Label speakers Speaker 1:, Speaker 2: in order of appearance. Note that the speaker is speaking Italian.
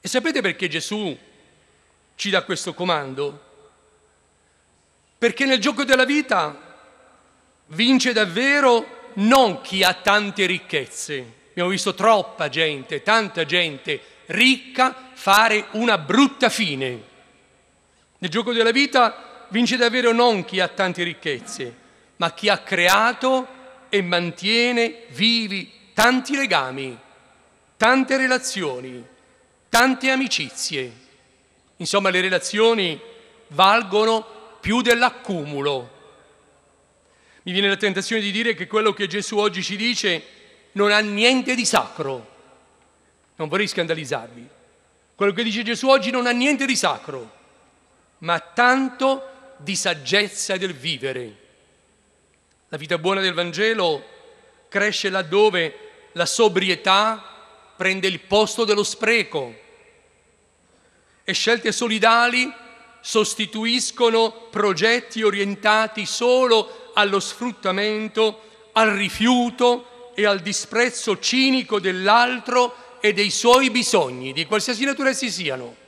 Speaker 1: E sapete perché Gesù ci dà questo comando? Perché nel gioco della vita vince davvero non chi ha tante ricchezze. Abbiamo visto troppa gente, tanta gente ricca fare una brutta fine. Nel gioco della vita vince davvero non chi ha tante ricchezze, ma chi ha creato e mantiene vivi tanti legami, tante relazioni, tante amicizie. Insomma, le relazioni valgono più dell'accumulo. Mi viene la tentazione di dire che quello che Gesù oggi ci dice non ha niente di sacro. Non vorrei scandalizzarvi. Quello che dice Gesù oggi non ha niente di sacro, ma tanto di saggezza del vivere. La vita buona del Vangelo cresce laddove la sobrietà prende il posto dello spreco e scelte solidali sostituiscono progetti orientati solo allo sfruttamento, al rifiuto e al disprezzo cinico dell'altro e dei suoi bisogni, di qualsiasi natura essi siano.